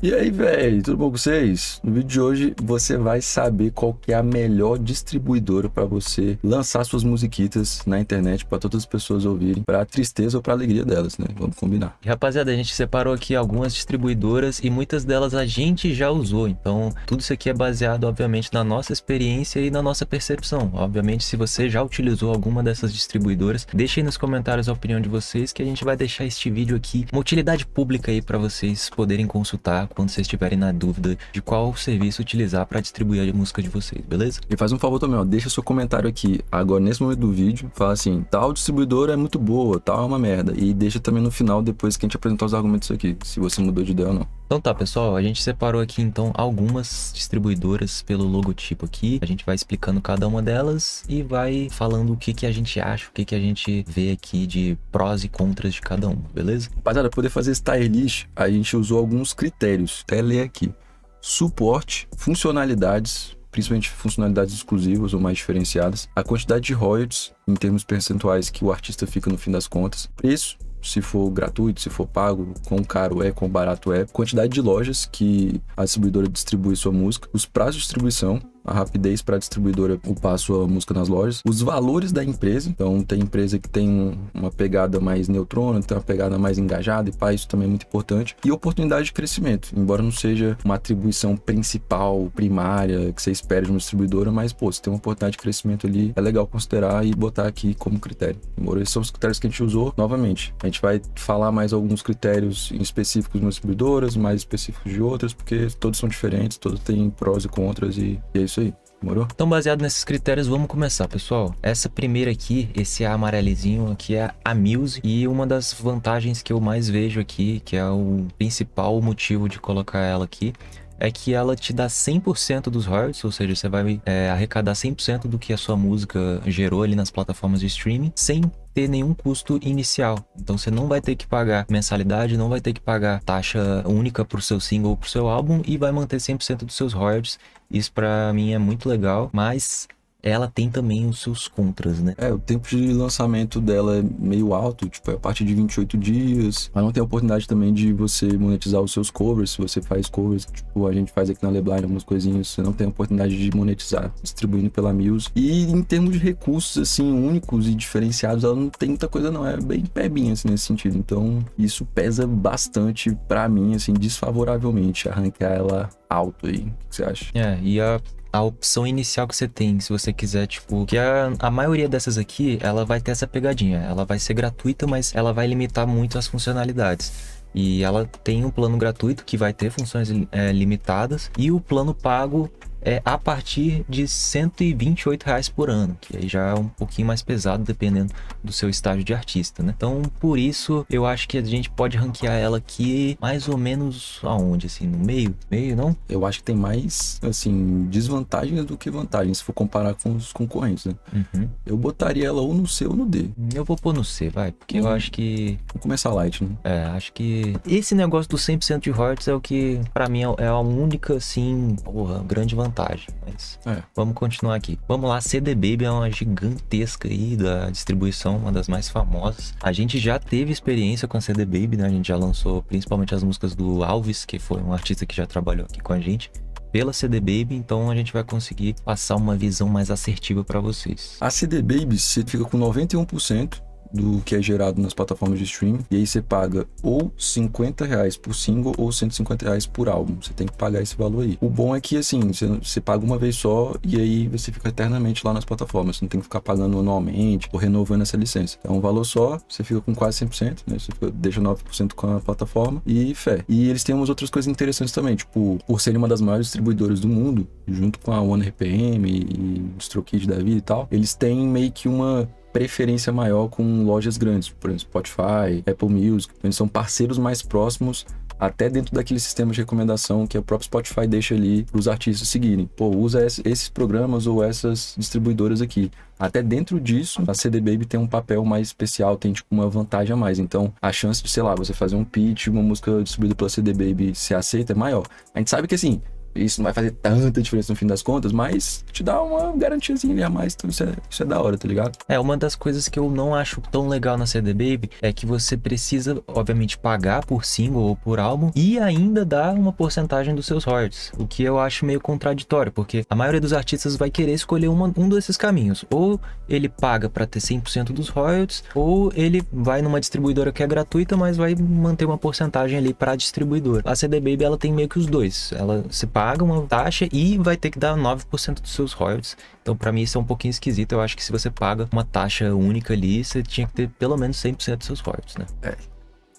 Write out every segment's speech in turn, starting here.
E aí, velho, tudo bom com vocês? No vídeo de hoje você vai saber qual que é a melhor distribuidora para você lançar suas musiquitas na internet para todas as pessoas ouvirem, para tristeza ou para alegria delas, né? Vamos combinar. E, rapaziada, a gente separou aqui algumas distribuidoras e muitas delas a gente já usou. Então, tudo isso aqui é baseado, obviamente, na nossa experiência e na nossa percepção. Obviamente, se você já utilizou alguma dessas distribuidoras, deixe aí nos comentários a opinião de vocês que a gente vai deixar este vídeo aqui uma utilidade pública aí para vocês poderem consultar quando vocês estiverem na dúvida de qual serviço utilizar para distribuir a música de vocês, beleza? E faz um favor também, ó, deixa seu comentário aqui agora nesse momento do vídeo, fala assim, tal distribuidora é muito boa, tal é uma merda, e deixa também no final depois que a gente apresentar os argumentos aqui, se você mudou de ideia ou não. Então tá, pessoal, a gente separou aqui então algumas distribuidoras pelo logotipo aqui. A gente vai explicando cada uma delas e vai falando o que, que a gente acha, o que, que a gente vê aqui de prós e contras de cada uma, beleza? Rapaziada, para poder fazer tire list, a gente usou alguns critérios. Até ler aqui. Suporte, funcionalidades, principalmente funcionalidades exclusivas ou mais diferenciadas, a quantidade de royalties em termos percentuais que o artista fica no fim das contas, preço se for gratuito, se for pago, quão caro é, quão barato é, quantidade de lojas que a distribuidora distribui sua música, os prazos de distribuição, a rapidez para a distribuidora upar a sua música nas lojas, os valores da empresa. Então, tem empresa que tem uma pegada mais neutrona, tem uma pegada mais engajada e pá, isso também é muito importante. E oportunidade de crescimento, embora não seja uma atribuição principal, primária, que você espera de uma distribuidora, mas, pô, se tem uma oportunidade de crescimento ali, é legal considerar e botar aqui como critério. Embora esses são os critérios que a gente usou, novamente, a gente vai falar mais alguns critérios específicos de uma distribuidora, mais específicos de outras, porque todos são diferentes, todos têm prós e contras e, e é isso isso aí. Morou? Então, baseado nesses critérios, vamos começar, pessoal. Essa primeira aqui, esse amarelizinho aqui é a Muse. E uma das vantagens que eu mais vejo aqui, que é o principal motivo de colocar ela aqui, é que ela te dá 100% dos royalties, ou seja, você vai é, arrecadar 100% do que a sua música gerou ali nas plataformas de streaming, sem ter nenhum custo inicial. Então você não vai ter que pagar mensalidade, não vai ter que pagar taxa única para o seu single ou para o seu álbum e vai manter 100% dos seus royalties isso para mim é muito legal, mas ela tem também os seus contras, né? É, o tempo de lançamento dela é meio alto, tipo, é a partir de 28 dias. Mas não tem a oportunidade também de você monetizar os seus covers, se você faz covers, tipo, a gente faz aqui na Lebline algumas coisinhas, você não tem a oportunidade de monetizar distribuindo pela Mills. E em termos de recursos, assim, únicos e diferenciados, ela não tem muita coisa não, é bem pebinha, assim, nesse sentido. Então, isso pesa bastante para mim, assim, desfavoravelmente, arrancar ela alto aí. O que você acha? É, e a a opção inicial que você tem, se você quiser, tipo, que a, a maioria dessas aqui, ela vai ter essa pegadinha. Ela vai ser gratuita, mas ela vai limitar muito as funcionalidades. E ela tem um plano gratuito que vai ter funções é, limitadas e o plano pago é, a partir de 128 reais por ano, que aí já é um pouquinho mais pesado dependendo do seu estágio de artista, né? Então, por isso, eu acho que a gente pode ranquear ela aqui mais ou menos aonde, assim, no meio? Meio, não? Eu acho que tem mais, assim, desvantagens do que vantagens, se for comparar com os concorrentes, né? Uhum. Eu botaria ela ou no C ou no D. Eu vou pôr no C, vai, porque uhum. eu acho que... Vou começar light, né? É, acho que esse negócio do 100% de royalties é o que, para mim, é, é a única, assim, porra, grande vantagem vantagem, mas é, é. vamos continuar aqui. Vamos lá, CD Baby é uma gigantesca aí da distribuição, uma das mais famosas. A gente já teve experiência com a CD Baby, né? A gente já lançou principalmente as músicas do Alves, que foi um artista que já trabalhou aqui com a gente pela CD Baby, então a gente vai conseguir passar uma visão mais assertiva para vocês. A CD Baby, você fica com 91% do que é gerado nas plataformas de streaming. E aí você paga ou 50 reais por single ou 150 reais por álbum. Você tem que pagar esse valor aí. O bom é que assim, você, você paga uma vez só e aí você fica eternamente lá nas plataformas. Você não tem que ficar pagando anualmente ou renovando essa licença. É um valor só, você fica com quase 100%, né? Você fica, deixa 9% com a plataforma e fé. E eles têm umas outras coisas interessantes também, tipo, por serem uma das maiores distribuidoras do mundo, junto com a OneRPM e, e DistroKid da vida e tal, eles têm meio que uma preferência maior com lojas grandes, por exemplo, Spotify, Apple Music. Então, eles são parceiros mais próximos até dentro daquele sistema de recomendação que o próprio Spotify deixa ali para os artistas seguirem. Pô, usa esses programas ou essas distribuidoras aqui. Até dentro disso, a CD Baby tem um papel mais especial, tem tipo uma vantagem a mais. Então, a chance de, sei lá, você fazer um pitch, uma música distribuída pela CD Baby ser aceita é maior. A gente sabe que assim, isso não vai fazer tanta diferença no fim das contas, mas te dá uma garantiazinha ali a mais, então isso é, isso é da hora, tá ligado? É, uma das coisas que eu não acho tão legal na CD Baby é que você precisa, obviamente, pagar por single ou por álbum e ainda dar uma porcentagem dos seus royalties, o que eu acho meio contraditório, porque a maioria dos artistas vai querer escolher uma, um desses caminhos, ou ele paga para ter 100% dos royalties, ou ele vai numa distribuidora que é gratuita, mas vai manter uma porcentagem ali para a distribuidora. A CD Baby ela tem meio que os dois, ela se paga paga uma taxa e vai ter que dar 9% dos seus royalties. Então, para mim, isso é um pouquinho esquisito. Eu acho que se você paga uma taxa única ali, você tinha que ter pelo menos 100% dos seus royalties, né? É.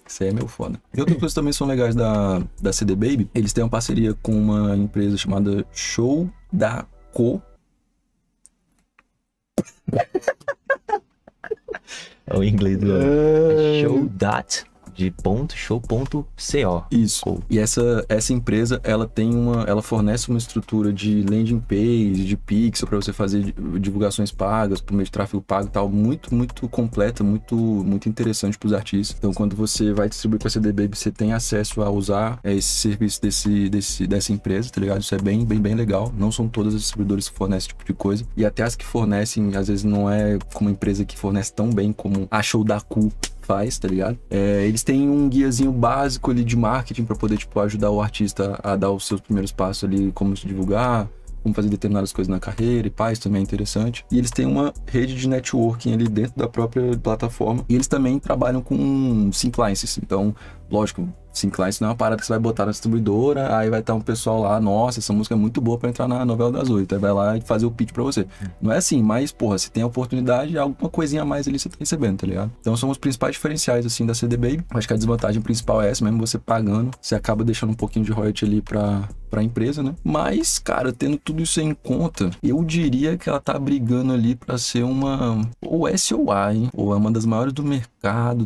Isso aí é meu foda. E outras coisas também são legais da, da CD Baby, eles têm uma parceria com uma empresa chamada Show da Co. É o inglês do é... Show That de .show.co. Isso. E essa, essa empresa, ela tem uma, ela fornece uma estrutura de landing page, de pixel para você fazer divulgações pagas, por meio de tráfego pago e tal, muito muito completa, muito muito interessante para os artistas. Então, quando você vai distribuir para CDB, você tem acesso a usar é, esse serviço desse, desse dessa empresa, tá ligado? Isso é bem bem bem legal. Não são todas as distribuidoras que fornecem esse tipo de coisa e até as que fornecem, às vezes não é como uma empresa que fornece tão bem como a Show da Cu, faz, tá ligado? É, eles têm um guiazinho básico ali de marketing para poder, tipo, ajudar o artista a dar os seus primeiros passos ali, como se divulgar, como fazer determinadas coisas na carreira e paz também é interessante. E eles têm uma rede de networking ali dentro da própria plataforma. E eles também trabalham com simplices. Então, lógico, sim isso não é uma parada que você vai botar na distribuidora, aí vai estar um pessoal lá, nossa, essa música é muito boa para entrar na novela das oito, aí vai lá e fazer o pitch para você. É. Não é assim, mas, porra, se tem a oportunidade, alguma coisinha a mais ali você tá recebendo, tá ligado? Então são os principais diferenciais, assim, da CD Baby. Acho que a desvantagem principal é essa, mesmo você pagando, você acaba deixando um pouquinho de royalty ali pra, pra empresa, né? Mas, cara, tendo tudo isso em conta, eu diria que ela tá brigando ali para ser uma ou S ou A, hein? Ou é uma das maiores do mercado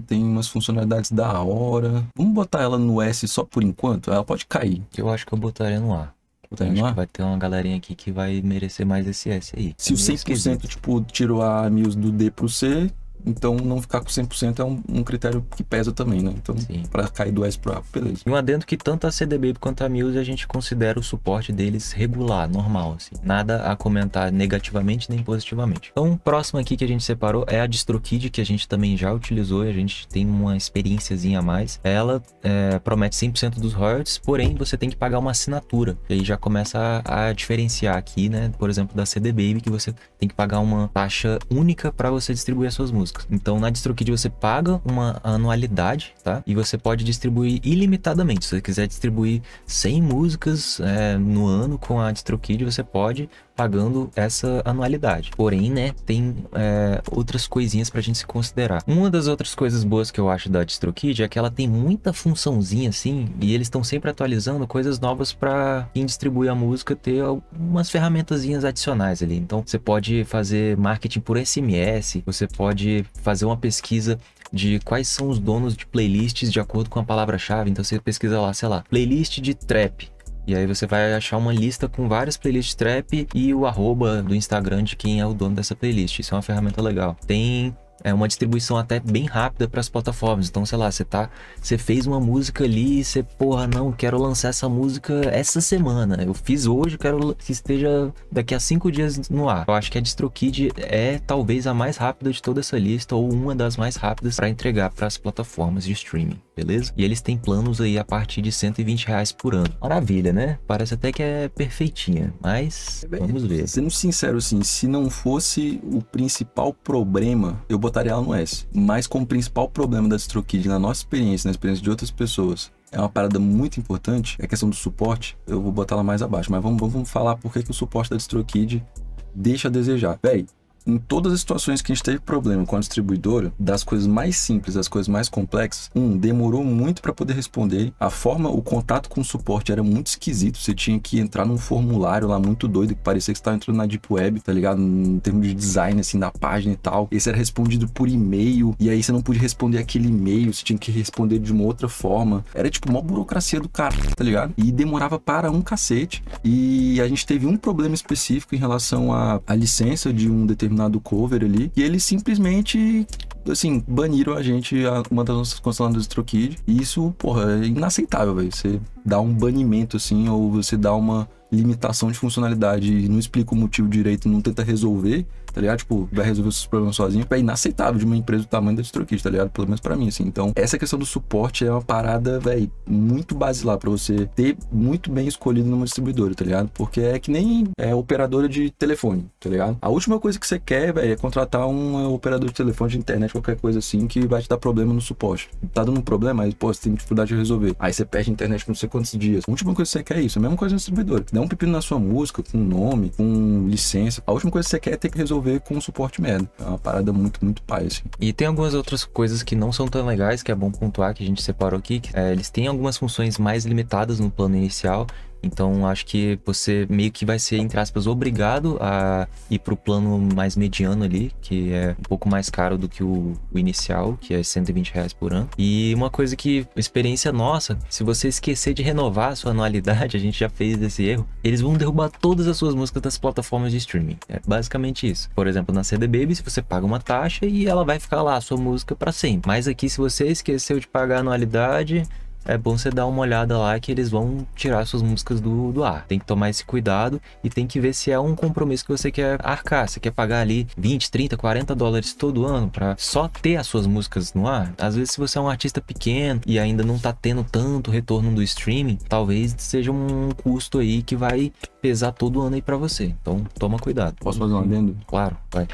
tem umas funcionalidades da hora. Vamos botar ela no S só por enquanto? Ela pode cair. Eu acho que eu botaria no A. Botaria eu no acho A? que vai ter uma galerinha aqui que vai merecer mais esse S aí. Se é o 100% tipo, tirou a Mills do D pro C, então, não ficar com 100% é um, um, critério que pesa também, né? Então, para cair do S para A, beleza. E um adendo que tanto a CDB quanto a Mills, a gente considera o suporte deles regular, normal, assim. Nada a comentar negativamente nem positivamente. Então, próximo aqui que a gente separou é a DistroKid, que a gente também já utilizou e a gente tem uma experiênciazinha a mais. Ela é, promete 100% dos royalties, porém, você tem que pagar uma assinatura. E aí já começa a, a diferenciar aqui, né? Por exemplo, da CD Baby, que você tem que pagar uma taxa única para você distribuir as suas músicas músicas. Então na DistroKid você paga uma anualidade, tá? E você pode distribuir ilimitadamente. Se você quiser distribuir 100 músicas é, no ano com a DistroKid, você pode, pagando essa anualidade. Porém, né, tem é, outras coisinhas pra gente se considerar. Uma das outras coisas boas que eu acho da DistroKid é que ela tem muita funçãozinha assim, e eles estão sempre atualizando coisas novas para quem distribui a música ter algumas ferramentazinhas adicionais ali. Então, você pode fazer marketing por SMS, você pode fazer uma pesquisa de quais são os donos de playlists de acordo com a palavra-chave. Então você pesquisa lá, sei lá, playlist de trap. E aí você vai achar uma lista com várias playlists trap e o arroba do Instagram de quem é o dono dessa playlist. Isso é uma ferramenta legal. Tem é uma distribuição até bem rápida para as plataformas. Então, sei lá, você tá, você fez uma música ali e você, porra, não, quero lançar essa música essa semana. Eu fiz hoje, quero que esteja daqui a cinco dias no ar. Eu acho que a DistroKid é talvez a mais rápida de toda essa lista ou uma das mais rápidas para entregar para as plataformas de streaming, beleza? E eles têm planos aí a partir de 120 reais por ano. Maravilha, né? Parece até que é perfeitinha, mas é vamos ver. Sendo sincero, assim, se não fosse o principal problema, eu botaria ela no S. Mas como principal problema da DistroKid na nossa experiência, na experiência de outras pessoas, é uma parada muito importante, é a questão do suporte, eu vou botar ela mais abaixo, mas vamos, vamos falar por que, que o suporte da DistroKid deixa a desejar. Véi, em todas as situações que a gente teve problema com a distribuidora, das coisas mais simples às coisas mais complexas, um, demorou muito para poder responder. A forma, o contato com o suporte era muito esquisito. Você tinha que entrar num formulário lá muito doido, que parecia que você estava entrando na Deep Web, tá ligado? Em termos de design, assim, da página e tal. Esse era respondido por e-mail, e aí você não podia responder aquele e-mail, você tinha que responder de uma outra forma. Era tipo uma burocracia do cara, tá ligado? E demorava para um cacete. E a gente teve um problema específico em relação à licença de um determinado determinado cover ali. E eles simplesmente assim, baniram a gente, uma das nossas constelações do Strokid. E isso, porra, é inaceitável, velho. Você dá um banimento, assim, ou você dá uma limitação de funcionalidade e não explica o motivo direito, não tenta resolver tá ligado? Tipo, vai resolver seus problemas sozinho, é inaceitável de uma empresa do tamanho da Strokeys, tá ligado? Pelo menos pra mim, assim. Então, essa questão do suporte é uma parada, velho, muito basilar pra você ter muito bem escolhido numa distribuidora, tá ligado? Porque é que nem é, operadora de telefone, tá ligado? A última coisa que você quer, velho, é contratar um é, operador de telefone, de internet, qualquer coisa assim, que vai te dar problema no suporte. Tá dando um problema, aí, pô, você tem dificuldade de resolver. Aí você perde a internet por não sei quantos dias. A última coisa que você quer é isso. A mesma coisa no distribuidor. Dá um pepino na sua música, com nome, com licença. A última coisa que você quer é ter que resolver resolver com o suporte médio. É uma parada muito, muito pai, assim. E tem algumas outras coisas que não são tão legais, que é bom pontuar, que a gente separou aqui. É, eles têm algumas funções mais limitadas no plano inicial, então acho que você meio que vai ser, entre aspas, obrigado a ir pro plano mais mediano ali, que é um pouco mais caro do que o, o inicial, que é 120 reais por ano. E uma coisa que, experiência nossa, se você esquecer de renovar a sua anualidade, a gente já fez esse erro, eles vão derrubar todas as suas músicas das plataformas de streaming. É basicamente isso. Por exemplo, na CD Baby, você paga uma taxa e ela vai ficar lá, a sua música, para sempre. Mas aqui, se você esqueceu de pagar a anualidade, é bom você dar uma olhada lá que eles vão tirar suas músicas do, do ar. Tem que tomar esse cuidado e tem que ver se é um compromisso que você quer arcar. Você quer pagar ali 20, 30, 40 dólares todo ano para só ter as suas músicas no ar? Às vezes, se você é um artista pequeno e ainda não tá tendo tanto retorno do streaming, talvez seja um custo aí que vai pesar todo ano aí para você. Então, toma cuidado. Posso fazer um adendo? Claro, vai.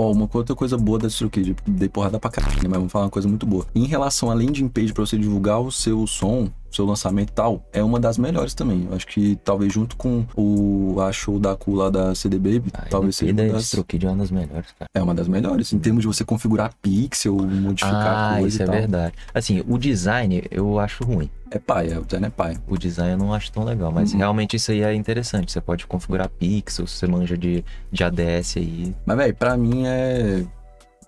Ó, oh, uma outra coisa boa da Strokid, dei porrada pra caralho, né? mas vamos falar uma coisa muito boa. Em relação à landing page pra você divulgar o seu som, seu lançamento e tal, é uma das melhores também. Eu acho que talvez junto com o show da Cool lá da CD Baby, talvez seja uma das... Troquei de é uma das melhores, cara. É uma das melhores, em termos de você configurar pixel, modificar ah, isso é verdade. Assim, o design eu acho ruim. É pai, é, o design é pai. O design eu não acho tão legal, mas uhum. realmente isso aí é interessante. Você pode configurar pixels, você manja de, de ADS aí. Mas, velho, pra mim é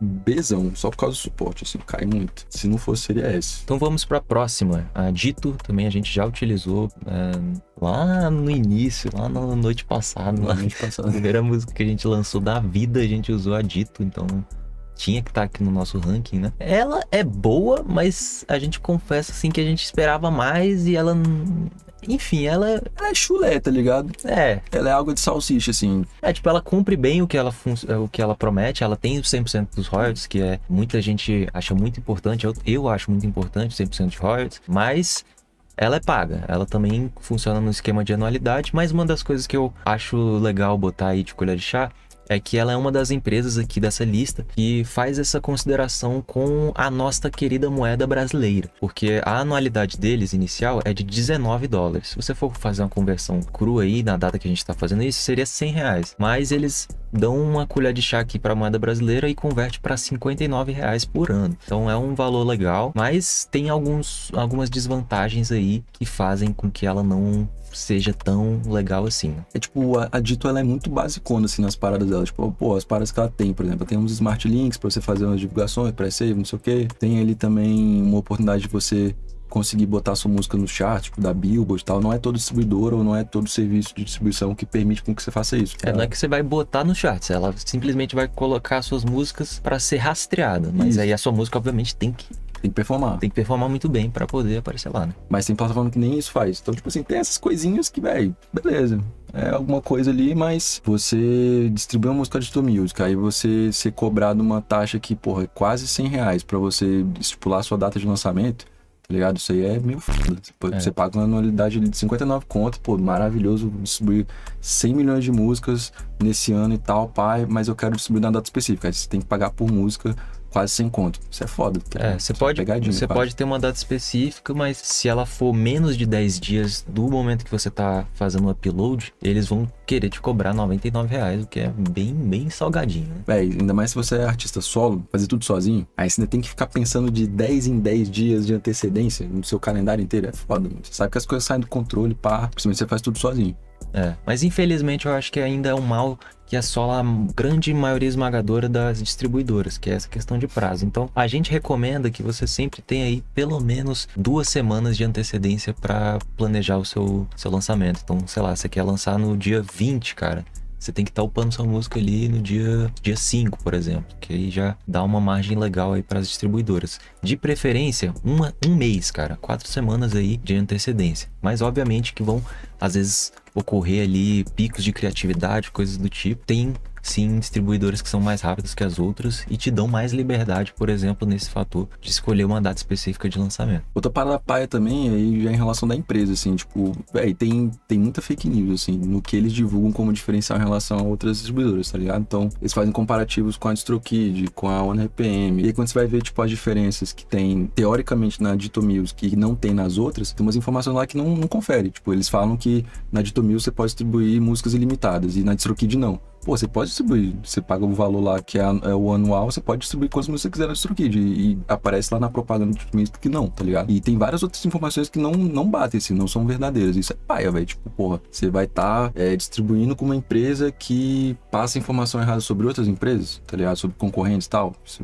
Bzão, só por causa do suporte, assim, cai muito. Se não fosse, seria esse. Então vamos para a próxima. A Dito também a gente já utilizou é, lá no início, lá na noite passada. Na noite passada. a primeira música que a gente lançou da vida, a gente usou a Dito, então tinha que estar tá aqui no nosso ranking, né? Ela é boa, mas a gente confessa assim que a gente esperava mais e ela enfim, ela, ela é chulé, tá ligado? É. Ela é algo de salsicha, assim. É, tipo, ela cumpre bem o que ela, é, o que ela promete. Ela tem 100% dos royalties, que é muita gente acha muito importante. Eu, eu acho muito importante 100% de royalties. Mas ela é paga. Ela também funciona no esquema de anualidade. Mas uma das coisas que eu acho legal botar aí de colher de chá é que ela é uma das empresas aqui dessa lista que faz essa consideração com a nossa querida moeda brasileira, porque a anualidade deles inicial é de 19 dólares. Se você for fazer uma conversão crua aí na data que a gente está fazendo isso, seria 100 reais. Mas eles dão uma colher de chá aqui para a moeda brasileira e converte para 59 reais por ano. Então é um valor legal, mas tem alguns, algumas desvantagens aí que fazem com que ela não seja tão legal assim. É tipo, a, a, Dito ela é muito basicona assim nas paradas dela. Tipo, pô, as paradas que ela tem, por exemplo, ela tem uns smart links para você fazer umas divulgações, para save não sei o quê. Tem ali também uma oportunidade de você conseguir botar sua música no chart, tipo, da Billboard e tal. Não é todo distribuidor ou não é todo serviço de distribuição que permite com que você faça isso. É, não é que você vai botar no chart, ela simplesmente vai colocar suas músicas para ser rastreada. Mas isso. aí a sua música, obviamente, tem que tem que performar. Tem que performar muito bem para poder aparecer lá, né? Mas tem plataforma que nem isso faz. Então, tipo assim, tem essas coisinhas que, velho, beleza. É alguma coisa ali, mas você distribuir uma música de tua música, aí você ser cobrado uma taxa que, porra, é quase 100 reais pra você estipular a sua data de lançamento tá ligado? Isso aí é meio foda. Tipo, é. Você paga uma anualidade de 59 conto, pô, maravilhoso, distribuir 100 milhões de músicas nesse ano e tal, pai, mas eu quero distribuir na data específica. Aí você tem que pagar por música quase sem conto. Isso é foda. Tá é, você é pode, você pode ter uma data específica, mas se ela for menos de 10 dias do momento que você tá fazendo o upload, eles vão querer te cobrar 99 reais, o que é bem, bem salgadinho, né? É, ainda mais se você é artista solo, fazer tudo sozinho, aí você ainda tem que ficar pensando de 10 em 10 dias de antecedência no seu calendário inteiro. É foda, mano. Você sabe que as coisas saem do controle, pá. Principalmente você faz tudo sozinho. É, mas infelizmente eu acho que ainda é um mal que assola a grande maioria esmagadora das distribuidoras, que é essa questão de prazo. Então, a gente recomenda que você sempre tenha aí pelo menos duas semanas de antecedência para planejar o seu, seu lançamento. Então, sei lá, você quer lançar no dia 20, cara. Você tem que estar tá upando sua música ali no dia dia 5, por exemplo, que aí já dá uma margem legal aí para as distribuidoras. De preferência, uma, um mês, cara, quatro semanas aí de antecedência. Mas obviamente que vão às vezes ocorrer ali picos de criatividade, coisas do tipo. Tem sim distribuidoras que são mais rápidas que as outras e te dão mais liberdade, por exemplo, nesse fator de escolher uma data específica de lançamento. Outra parada paia também, aí já é em relação da empresa, assim, tipo, véi, tem, tem muita fake news, assim, no que eles divulgam como diferencial em relação a outras distribuidoras, tá ligado? Então, eles fazem comparativos com a DistroKid, com a OneRPM, e aí, quando você vai ver, tipo, as diferenças que tem, teoricamente, na Dito que não tem nas outras, tem umas informações lá que não, não confere, tipo, eles falam que na Dito você pode distribuir músicas ilimitadas, e na DistroKid não pô, você pode distribuir, você paga um valor lá que é, é o anual, você pode distribuir quantos você quiser no E, e aparece lá na propaganda do mês que não, tá ligado? E tem várias outras informações que não, não batem, assim, não são verdadeiras. Isso é paia, velho. Tipo, porra, você vai estar tá, é, distribuindo com uma empresa que passa informação errada sobre outras empresas, tá ligado? Sobre concorrentes e tal. Isso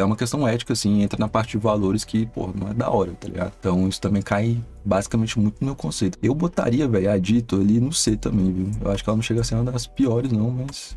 é uma questão ética, assim, entra na parte de valores que, pô, não é da hora, tá ligado? Então isso também cai basicamente muito no meu conceito. Eu botaria, velho, a Dito ali no C também, viu? Eu acho que ela não chega a ser uma das piores, não, mas.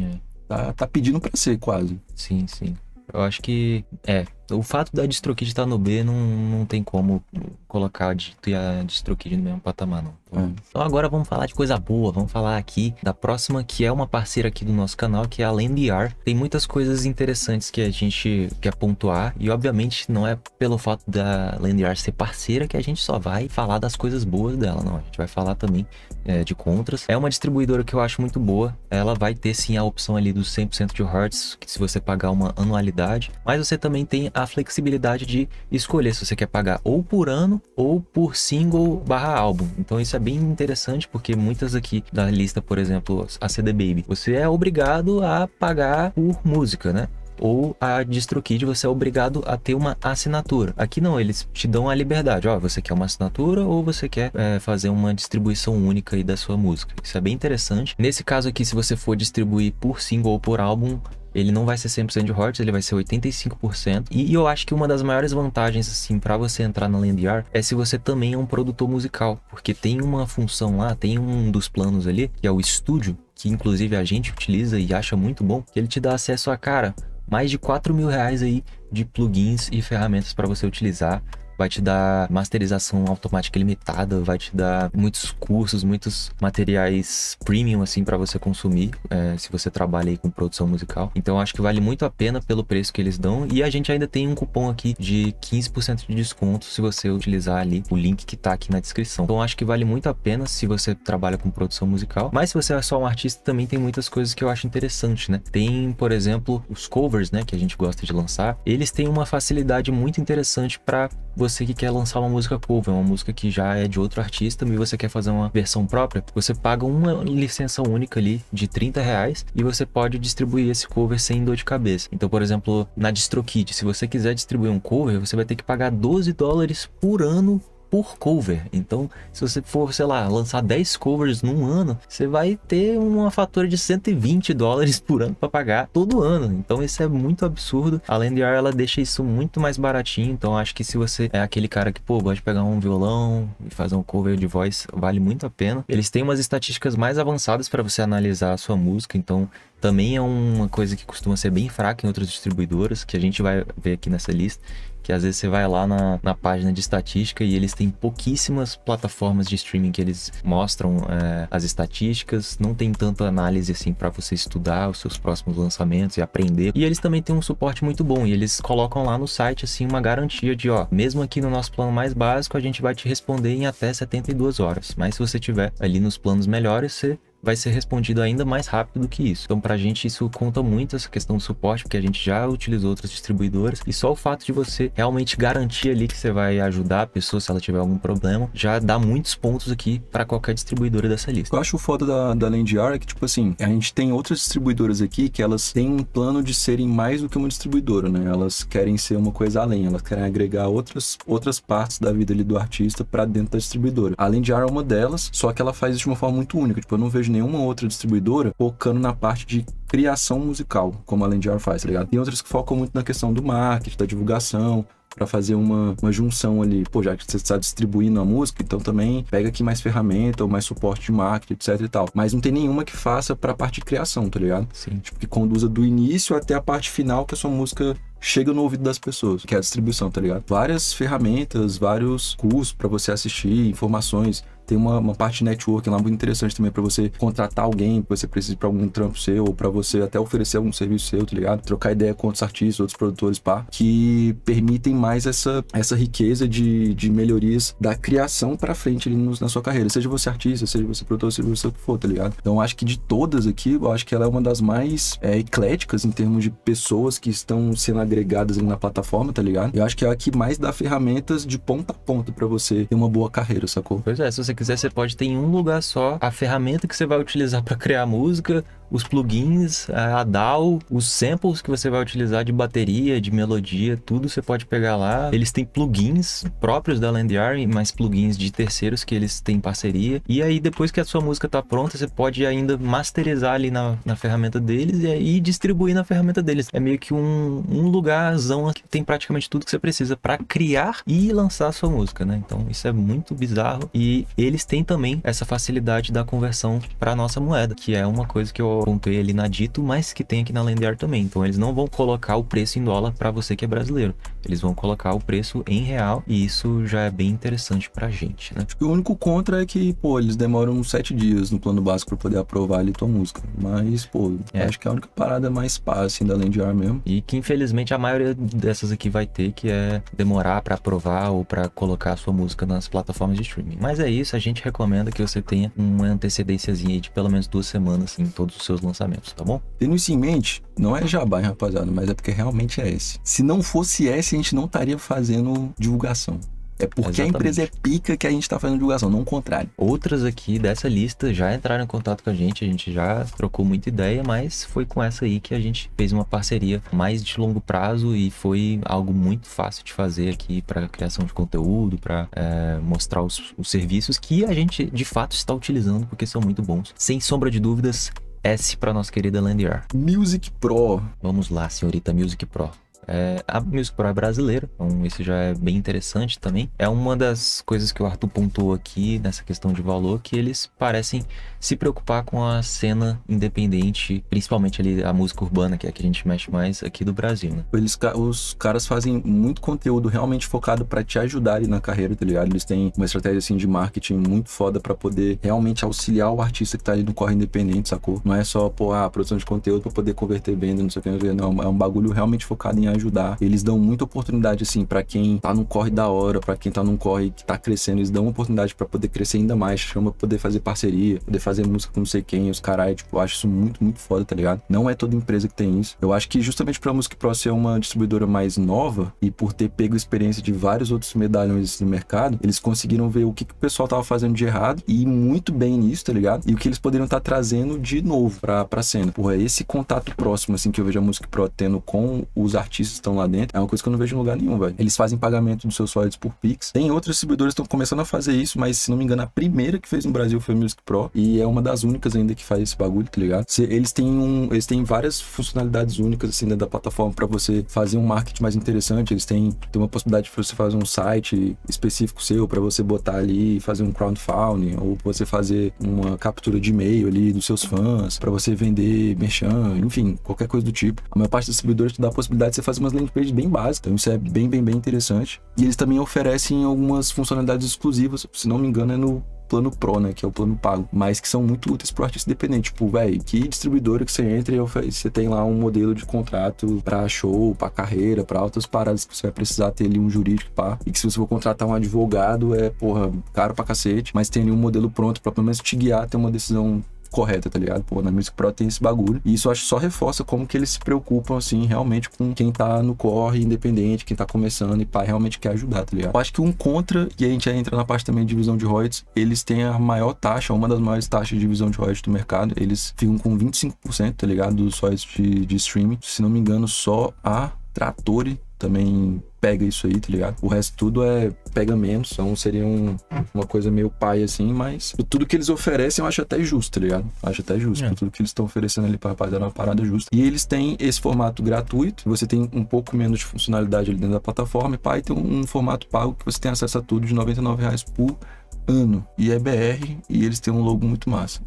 É. Tá, tá pedindo pra ser, quase. Sim, sim. Eu acho que. É, o fato da DistroKid estar no B não, não tem como colocar a DistroKid no mesmo patamar, não. Então, é. Então agora vamos falar de coisa boa, vamos falar aqui da próxima, que é uma parceira aqui do nosso canal, que é a Landyar. Tem muitas coisas interessantes que a gente quer é pontuar, e obviamente não é pelo fato da Landyar ser parceira que a gente só vai falar das coisas boas dela, não. A gente vai falar também é, de contras. É uma distribuidora que eu acho muito boa, ela vai ter sim a opção ali do 100% de Hertz, que se você pagar uma anualidade, mas você também tem a flexibilidade de escolher se você quer pagar ou por ano ou por single barra álbum. Então isso é bem interessante porque muitas aqui da lista, por exemplo, a CD Baby, você é obrigado a pagar por música, né? ou a DistroKid você é obrigado a ter uma assinatura. Aqui não, eles te dão a liberdade. Ó, você quer uma assinatura ou você quer é, fazer uma distribuição única aí da sua música. Isso é bem interessante. Nesse caso aqui, se você for distribuir por single ou por álbum, ele não vai ser 100% de Hortz, ele vai ser 85%. E, e eu acho que uma das maiores vantagens, assim, para você entrar na Landyard é se você também é um produtor musical. Porque tem uma função lá, tem um dos planos ali, que é o estúdio, que inclusive a gente utiliza e acha muito bom, que ele te dá acesso a, cara, mais de 4 mil reais aí de plugins e ferramentas para você utilizar vai te dar masterização automática limitada, vai te dar muitos cursos, muitos materiais premium assim para você consumir, é, se você trabalha aí com produção musical. Então acho que vale muito a pena pelo preço que eles dão e a gente ainda tem um cupom aqui de 15% de desconto se você utilizar ali o link que tá aqui na descrição. Então acho que vale muito a pena se você trabalha com produção musical, mas se você é só um artista também tem muitas coisas que eu acho interessante, né? Tem, por exemplo, os covers, né, que a gente gosta de lançar. Eles têm uma facilidade muito interessante para você que quer lançar uma música cover, uma música que já é de outro artista e você quer fazer uma versão própria, você paga uma licença única ali de 30 reais e você pode distribuir esse cover sem dor de cabeça. Então, por exemplo, na DistroKid, se você quiser distribuir um cover, você vai ter que pagar 12 dólares por ano por cover. Então, se você for, sei lá, lançar 10 covers num ano, você vai ter uma fatura de 120 dólares por ano para pagar todo ano. Então, isso é muito absurdo. A Landyr, ela deixa isso muito mais baratinho. Então, acho que se você é aquele cara que, pô, gosta de pegar um violão e fazer um cover de voz, vale muito a pena. Eles têm umas estatísticas mais avançadas para você analisar a sua música. Então, também é uma coisa que costuma ser bem fraca em outras distribuidoras, que a gente vai ver aqui nessa lista que às vezes você vai lá na, na página de estatística e eles têm pouquíssimas plataformas de streaming que eles mostram é, as estatísticas, não tem tanta análise assim para você estudar os seus próximos lançamentos e aprender. E eles também têm um suporte muito bom e eles colocam lá no site assim uma garantia de, ó, mesmo aqui no nosso plano mais básico, a gente vai te responder em até 72 horas. Mas se você tiver ali nos planos melhores, você vai ser respondido ainda mais rápido do que isso. Então, pra gente, isso conta muito essa questão do suporte, porque a gente já utilizou outras distribuidoras e só o fato de você realmente garantir ali que você vai ajudar a pessoa se ela tiver algum problema, já dá muitos pontos aqui para qualquer distribuidora dessa lista. Eu acho foda da, da Landyard é que, tipo assim, a gente tem outras distribuidoras aqui que elas têm um plano de serem mais do que uma distribuidora, né? Elas querem ser uma coisa além, elas querem agregar outras, outras partes da vida ali do artista para dentro da distribuidora. A Landyard é uma delas, só que ela faz isso de uma forma muito única. Tipo, eu não vejo nenhuma outra distribuidora focando na parte de criação musical, como a Lendiar faz, tá ligado? Tem outras que focam muito na questão do marketing, da divulgação, para fazer uma, uma junção ali. Pô, já que você está distribuindo a música, então também pega aqui mais ferramenta ou mais suporte de marketing, etc e tal. Mas não tem nenhuma que faça para a parte de criação, tá ligado? Sim. Tipo, que conduza do início até a parte final que a sua música chega no ouvido das pessoas, que é a distribuição, tá ligado? Várias ferramentas, vários cursos para você assistir, informações tem uma, uma parte de networking lá muito interessante também para você contratar alguém que você precisa para algum trampo seu, ou para você até oferecer algum serviço seu, tá ligado? Trocar ideia com outros artistas, outros produtores, pá, que permitem mais essa, essa riqueza de, de melhorias da criação para frente ali no, na sua carreira. Seja você artista, seja você produtor, seja você o que for, tá ligado? Então acho que de todas aqui, eu acho que ela é uma das mais é, ecléticas em termos de pessoas que estão sendo agregadas ali na plataforma, tá ligado? Eu acho que é a que mais dá ferramentas de ponta a ponta para você ter uma boa carreira, sacou? Pois é, se você quiser, você pode ter em um lugar só a ferramenta que você vai utilizar para criar música, os plugins, a DAW, os samples que você vai utilizar de bateria, de melodia, tudo você pode pegar lá. Eles têm plugins próprios da Landyard, mas plugins de terceiros que eles têm parceria. E aí, depois que a sua música está pronta, você pode ainda masterizar ali na, na ferramenta deles e aí distribuir na ferramenta deles. É meio que um, um lugarzão que tem praticamente tudo que você precisa para criar e lançar a sua música, né? Então, isso é muito bizarro. E eles têm também essa facilidade da conversão para nossa moeda, que é uma coisa que eu contei ali na Dito, mas que tem aqui na lendear também. Então eles não vão colocar o preço em dólar para você que é brasileiro. Eles vão colocar o preço em real e isso já é bem interessante pra gente, né? Acho que o único contra é que, pô, eles demoram sete dias no plano básico para poder aprovar ali tua música. Mas, pô, é. acho que é a única parada mais fácil assim, da lendear mesmo. E que infelizmente a maioria dessas aqui vai ter, que é demorar para aprovar ou para colocar a sua música nas plataformas de streaming. Mas é isso, a gente recomenda que você tenha uma antecedênciazinha de pelo menos duas semanas em todos os seus lançamentos, tá bom? Tendo isso em mente, não é jabá, hein, rapaziada, mas é porque realmente é esse. Se não fosse esse, a gente não estaria fazendo divulgação. É porque Exatamente. a empresa é pica que a gente está fazendo divulgação, não o contrário. Outras aqui dessa lista já entraram em contato com a gente, a gente já trocou muita ideia, mas foi com essa aí que a gente fez uma parceria mais de longo prazo e foi algo muito fácil de fazer aqui para criação de conteúdo, para é, mostrar os, os serviços que a gente de fato está utilizando porque são muito bons. Sem sombra de dúvidas, S para nossa querida Landiar. Music Pro. Vamos lá, senhorita Music Pro. É, a Music Pro é brasileira, então isso já é bem interessante também. É uma das coisas que o Arthur pontuou aqui nessa questão de valor, que eles parecem se preocupar com a cena independente, principalmente ali a música urbana, que é a que a gente mexe mais aqui do Brasil, né? Eles, os caras fazem muito conteúdo realmente focado para te ajudar ali na carreira, tá ligado? Eles têm uma estratégia assim de marketing muito foda para poder realmente auxiliar o artista que tá ali no corre independente, sacou? Não é só, pô, a ah, produção de conteúdo para poder converter venda, não sei o que, não, é um bagulho realmente focado em ajudar. Eles dão muita oportunidade, assim, para quem tá num corre da hora, para quem tá num corre que tá crescendo, eles dão uma oportunidade para poder crescer ainda mais, chama pra poder fazer parceria, poder fazer música com não sei quem, os caras, tipo, eu acho isso muito, muito foda, tá ligado? Não é toda empresa que tem isso. Eu acho que justamente pra Music Pro ser uma distribuidora mais nova e por ter pego experiência de vários outros medalhões no mercado, eles conseguiram ver o que, que o pessoal tava fazendo de errado e muito bem nisso, tá ligado? E o que eles poderiam estar tá trazendo de novo pra, pra cena. Porra, esse contato próximo, assim, que eu vejo a Music Pro tendo com os artistas artistas estão lá dentro. É uma coisa que eu não vejo em lugar nenhum, velho. Eles fazem pagamento dos seus sólidos por Pix. Tem outras distribuidoras que estão começando a fazer isso, mas se não me engano, a primeira que fez no Brasil foi a Music Pro. E é uma das únicas ainda que faz esse bagulho, tá ligado? Eles têm, um, eles têm várias funcionalidades únicas, assim, dentro da plataforma para você fazer um marketing mais interessante. Eles têm, têm uma possibilidade de você fazer um site específico seu para você botar ali e fazer um crowdfunding ou você fazer uma captura de e-mail ali dos seus fãs para você vender merchan, enfim, qualquer coisa do tipo. A maior parte dos distribuidores te dá a possibilidade de você fazer fazer umas landing pages bem básicas. Então isso é bem, bem, bem interessante. E eles também oferecem algumas funcionalidades exclusivas, se não me engano é no plano pro, né, que é o plano pago, mas que são muito úteis pro artista independente. Tipo, velho, que distribuidora que você entra e você tem lá um modelo de contrato para show, para carreira, para outras paradas que você vai precisar ter ali um jurídico, pá. E que se você for contratar um advogado, é, porra, caro pra cacete, mas tem ali um modelo pronto para pelo menos te guiar até uma decisão correta, tá ligado? Pô, na Music Pro tem esse bagulho. E isso acho só reforça como que eles se preocupam, assim, realmente com quem tá no corre, independente, quem tá começando e pá, realmente quer ajudar, tá ligado? Eu acho que um contra, e a gente entra na parte também de divisão de royalties, eles têm a maior taxa, uma das maiores taxas de divisão de royalties do mercado. Eles ficam com 25%, tá ligado? Dos royalties de, de streaming. Se não me engano, só a Trattori também pega isso aí, tá ligado? O resto tudo é pega menos, então seria um, uma coisa meio pai assim, mas tudo que eles oferecem eu acho até justo, tá ligado? Acho até justo, é. tudo que eles estão oferecendo ali pra rapaziada é uma parada justa. E eles têm esse formato gratuito, você tem um pouco menos de funcionalidade ali dentro da plataforma, e pai tem um, um formato pago que você tem acesso a tudo de 99 reais por ano e é BR e eles têm um logo muito massa.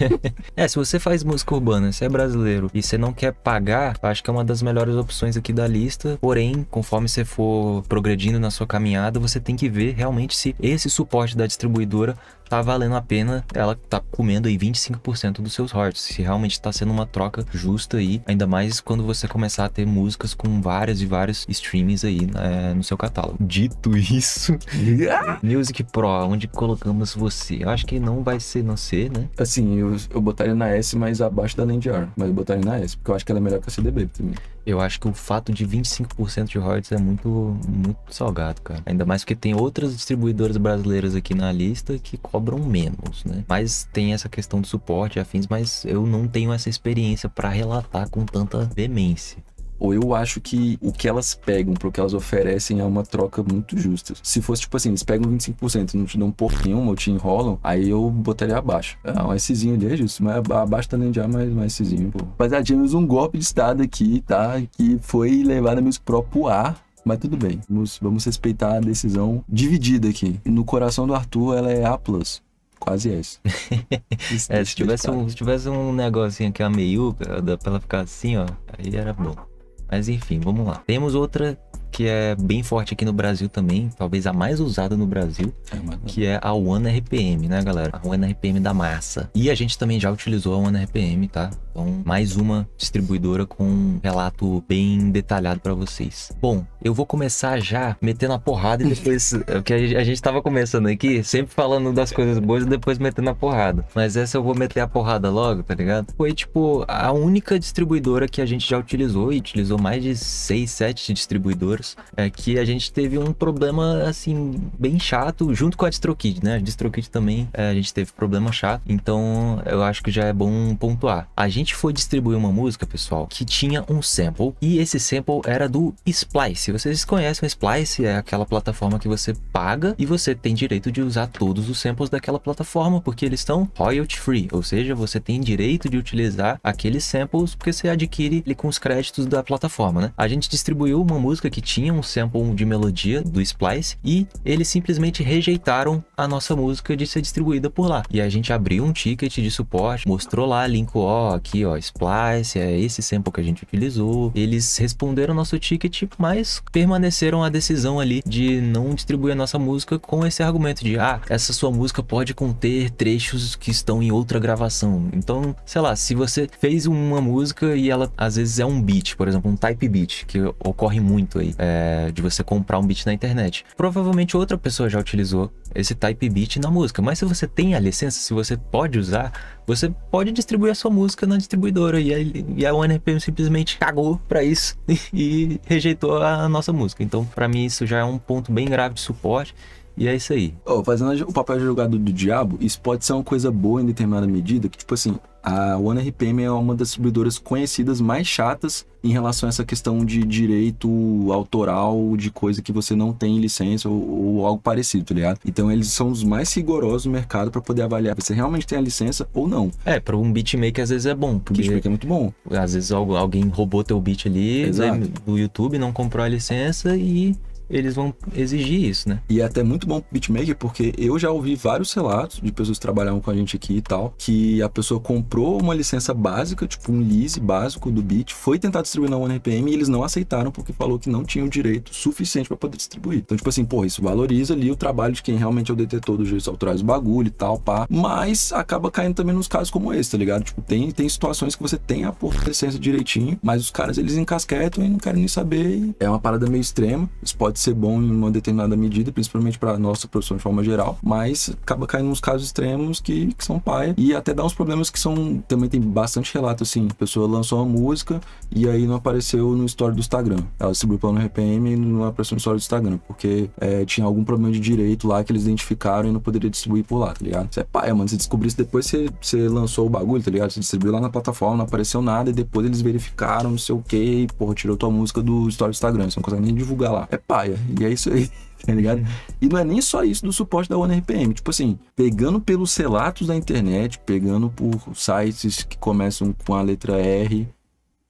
é, se você faz música urbana, se é brasileiro e você não quer pagar, acho que é uma das melhores opções aqui da lista. Porém, conforme você for progredindo na sua caminhada, você tem que ver realmente se esse suporte da distribuidora tá valendo a pena ela tá comendo aí 25% dos seus royalties, se realmente tá sendo uma troca justa aí, ainda mais quando você começar a ter músicas com várias e vários streamings aí né, no seu catálogo. Dito isso, Music Pro, onde colocamos você? Eu acho que não vai ser não ser, né? Assim, eu, eu botaria na S, mas abaixo da Land mas eu botaria na S, porque eu acho que ela é melhor que a CDB também. Eu acho que o fato de 25% de royalties é muito, muito salgado, cara. Ainda mais porque tem outras distribuidoras brasileiras aqui na lista que cobram menos, né? Mas tem essa questão do suporte e afins, mas eu não tenho essa experiência para relatar com tanta veemência ou eu acho que o que elas pegam pro que elas oferecem é uma troca muito justa. Se fosse tipo assim, eles pegam 25%, não te dão porra nenhuma ou te enrolam, aí eu botaria abaixo. É um Szinho ali é justo, mas abaixo tá já mais um Szinho, pô. Mas a ah, James um golpe de estado aqui, tá? Que foi levada meus próprio ar mas tudo bem, vamos, vamos, respeitar a decisão dividida aqui. No coração do Arthur, ela é A. Quase S. é, se tivesse, um, se tivesse um negocinho aqui, a meiuca, pra ela ficar assim, ó, aí era bom. Mas enfim, vamos lá. Temos outra que é bem forte aqui no Brasil também, talvez a mais usada no Brasil, é que é a One RPM, né, galera? A One RPM da massa. E a gente também já utilizou a One RPM, tá? Então, mais uma distribuidora com um relato bem detalhado para vocês. Bom, eu vou começar já metendo a porrada e depois. É, porque a gente tava começando aqui, sempre falando das coisas boas e depois metendo a porrada. Mas essa eu vou meter a porrada logo, tá ligado? Foi, tipo, a única distribuidora que a gente já utilizou e utilizou mais de 6, 7 distribuidoras é que a gente teve um problema, assim, bem chato, junto com a DistroKid, né? A DistroKid também é, a gente teve problema chato, então eu acho que já é bom pontuar. A gente foi distribuir uma música, pessoal, que tinha um sample, e esse sample era do Splice. Vocês conhecem o Splice? É aquela plataforma que você paga e você tem direito de usar todos os samples daquela plataforma, porque eles estão royalty free, ou seja, você tem direito de utilizar aqueles samples porque você adquire ele com os créditos da plataforma, né? A gente distribuiu uma música que tinha um sample de melodia do Splice e eles simplesmente rejeitaram a nossa música de ser distribuída por lá. E a gente abriu um ticket de suporte, mostrou lá, link, ó, aqui ó, Splice, é esse sample que a gente utilizou. Eles responderam nosso ticket, mas permaneceram a decisão ali de não distribuir a nossa música com esse argumento de, ah, essa sua música pode conter trechos que estão em outra gravação. Então, sei lá, se você fez uma música e ela às vezes é um beat, por exemplo, um type beat, que ocorre muito aí é, de você comprar um beat na internet. Provavelmente outra pessoa já utilizou esse type beat na música, mas se você tem a licença, se você pode usar, você pode distribuir a sua música na distribuidora e a, e a simplesmente cagou para isso e, rejeitou a nossa música. Então, para mim isso já é um ponto bem grave de suporte. E é isso aí. Oh, fazendo o papel de jogador do diabo, isso pode ser uma coisa boa em determinada medida, que tipo assim, a OneRPM é uma das distribuidoras conhecidas mais chatas em relação a essa questão de direito autoral, de coisa que você não tem licença ou, ou algo parecido, tá ligado? Então eles são os mais rigorosos no mercado para poder avaliar se você realmente tem a licença ou não. É, para um beatmaker às vezes é bom. Porque beatmaker é muito bom. Às vezes alguém roubou teu beat ali Exato. do né, YouTube, não comprou a licença e eles vão exigir isso, né? E é até muito bom pro beatmaker, porque eu já ouvi vários relatos de pessoas que trabalhavam com a gente aqui e tal, que a pessoa comprou uma licença básica, tipo um lease básico do beat, foi tentar distribuir na OneRPM e eles não aceitaram porque falou que não tinha o direito suficiente para poder distribuir. Então, tipo assim, pô, isso valoriza ali o trabalho de quem realmente é o detetor dos direitos autorais do bagulho e tal, pá. Mas acaba caindo também nos casos como esse, tá ligado? Tipo, tem, tem situações que você tem a porra de licença direitinho, mas os caras eles encasquetam e não querem nem saber. é uma parada meio extrema. Isso pode pode ser bom em uma determinada medida, principalmente para nossa profissão de forma geral, mas acaba caindo nos casos extremos que, que são paia e até dá uns problemas que são também tem bastante relato assim, a pessoa lançou uma música e aí não apareceu no story do Instagram. Ela distribuiu pelo RPM e não apareceu no story do Instagram, porque é, tinha algum problema de direito lá que eles identificaram e não poderia distribuir por lá, tá ligado? Isso é paia, mano, descobriu descobrisse depois você, você lançou o bagulho, tá ligado? Você distribuiu lá na plataforma, não apareceu nada e depois eles verificaram, não sei o que, e porra, tirou tua música do story do Instagram, você não consegue nem divulgar lá. É paia paia. E é isso aí, tá ligado? Uhum. E não é nem só isso do suporte da OneRPM. Tipo assim, pegando pelos relatos da internet, pegando por sites que começam com a letra R,